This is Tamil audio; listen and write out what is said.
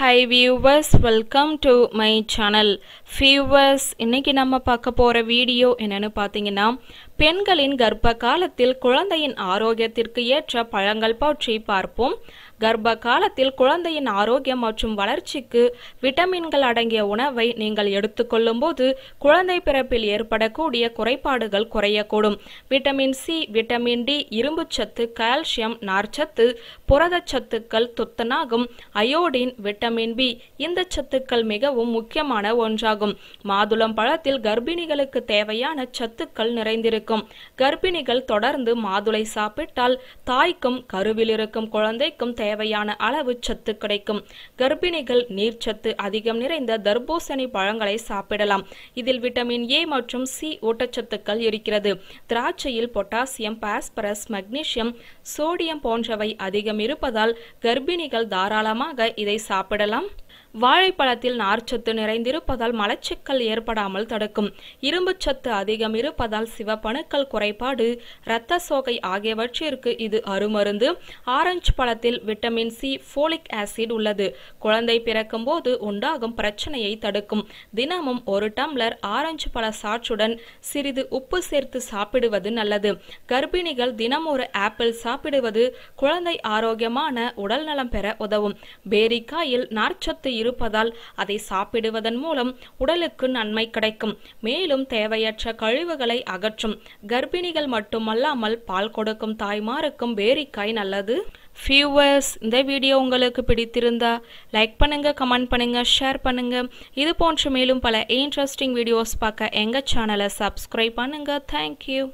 high viewers welcome to my channel viewers இன்னைக்கு நம்ம பார்க்க போகிற வீடியோ என்னென்னு பார்த்தீங்கன்னா பெண்களின் கர்ப்ப காலத்தில் குழந்தையின் ஆரோக்கியத்திற்கு ஏற்ற பழங்கள் பற்றி பார்ப்போம் கர்ப்ப காலத்தில் குழந்தையின் ஆரோக்கியம் மற்றும் வளர்ச்சிக்கு விட்டமின்கள் அடங்கிய உணவை நீங்கள் எடுத்துக்கொள்ளும்போது குழந்தை பிறப்பில் ஏற்படக்கூடிய குறைபாடுகள் குறையக்கூடும் விட்டமின் சி விட்டமின் டி இரும்புச்சத்து கால்சியம் நார்ச்சத்து சத்துக்கள் துத்தனாகும் அயோடின் விட்டமின் பி இந்த சத்துக்கள் மிகவும் முக்கியமான ஒன்றாகும் மாதுளம் பழத்தில் கர்ப்பிணிகளுக்கு தேவையான சத்துக்கள் நிறைந்திருக்கும் கர்ப்பிணிகள் தொடர்ந்து மாதுளை சாப்பிட்டால் தாய்க்கும் கருவில் இருக்கும் குழந்தைக்கும் தேவை தேவையான அளவு சத்து கிடைக்கும் கர்ப்பிணிகள் நீர்ச்சத்து அதிகம் நிறைந்த தர்பூசணி பழங்களை சாப்பிடலாம் இதில் விட்டமின் ஏ மற்றும் சி ஊட்டச்சத்துக்கள் இருக்கிறது திராட்சையில் பொட்டாசியம் பாஸ்பரஸ் மக்னீசியம் சோடியம் போன்றவை அதிகம் இருப்பதால் கர்ப்பிணிகள் தாராளமாக இதை சாப்பிடலாம் வாழைப்பழத்தில் நார்ச்சத்து நிறைந்திருப்பதால் மலச்சிக்கல் ஏற்படாமல் தடுக்கும் இரும்புச்சத்து அதிகம் இருப்பதால் சிவப்பணுக்கள் குறைபாடு இரத்த சோகை ஆகியவற்றிற்கு இது அருமருந்து ஆரஞ்சு பழத்தில் விட்டமின் சி ஃபோலிக் ஆசிட் உள்ளது குழந்தை பிறக்கும் போது உண்டாகும் பிரச்சனையை தடுக்கும் தினமும் ஒரு டம்ளர் ஆரஞ்சு பழ சாற்றுடன் சிறிது உப்பு சேர்த்து சாப்பிடுவது நல்லது கர்ப்பிணிகள் தினம் ஒரு ஆப்பிள் சாப்பிடுவது குழந்தை ஆரோக்கியமான உடல் நலம் பெற உதவும் பேரிக்காயில் நார்ச்சத்து சத்து இருப்பதால் அதை சாப்பிடுவதன் மூலம் உடலுக்கு நன்மை கிடைக்கும் மேலும் தேவையற்ற கழிவுகளை அகற்றும் கர்ப்பிணிகள் மட்டுமல்லாமல் பால் கொடுக்கும் தாய்மாருக்கும் வேரிக்காய் நல்லது ஃபியூவர்ஸ் இந்த வீடியோ உங்களுக்கு பிடித்திருந்தா லைக் பண்ணுங்க கமெண்ட் பண்ணுங்க ஷேர் பண்ணுங்க இது போன்ற மேலும் பல இன்ட்ரெஸ்டிங் வீடியோஸ் பார்க்க எங்க சேனலை சப்ஸ்கிரைப் பண்ணுங்க தேங்க்யூ